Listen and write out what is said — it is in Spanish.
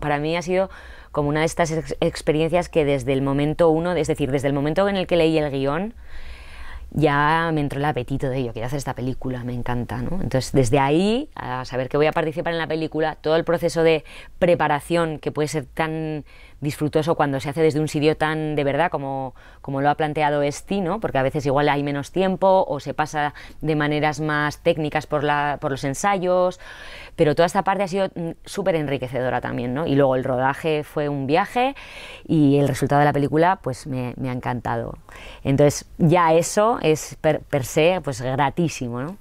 para mí ha sido como una de estas experiencias que desde el momento uno, es decir, desde el momento en el que leí el guión, ya me entró el apetito de ello, quiero hacer esta película, me encanta, ¿no? Entonces, desde ahí, a saber que voy a participar en la película, todo el proceso de preparación que puede ser tan disfrutoso cuando se hace desde un sitio tan de verdad como, como lo ha planteado Estino, porque a veces igual hay menos tiempo o se pasa de maneras más técnicas por, los ensayos, pero toda esta parte ha sido mm, súper enriquecedora también, ¿no? Y luego el rodaje fue un viaje y el resultado de la película pues me, ha encantado. Entonces ya eso es per, per se pues gratísimo, ¿no?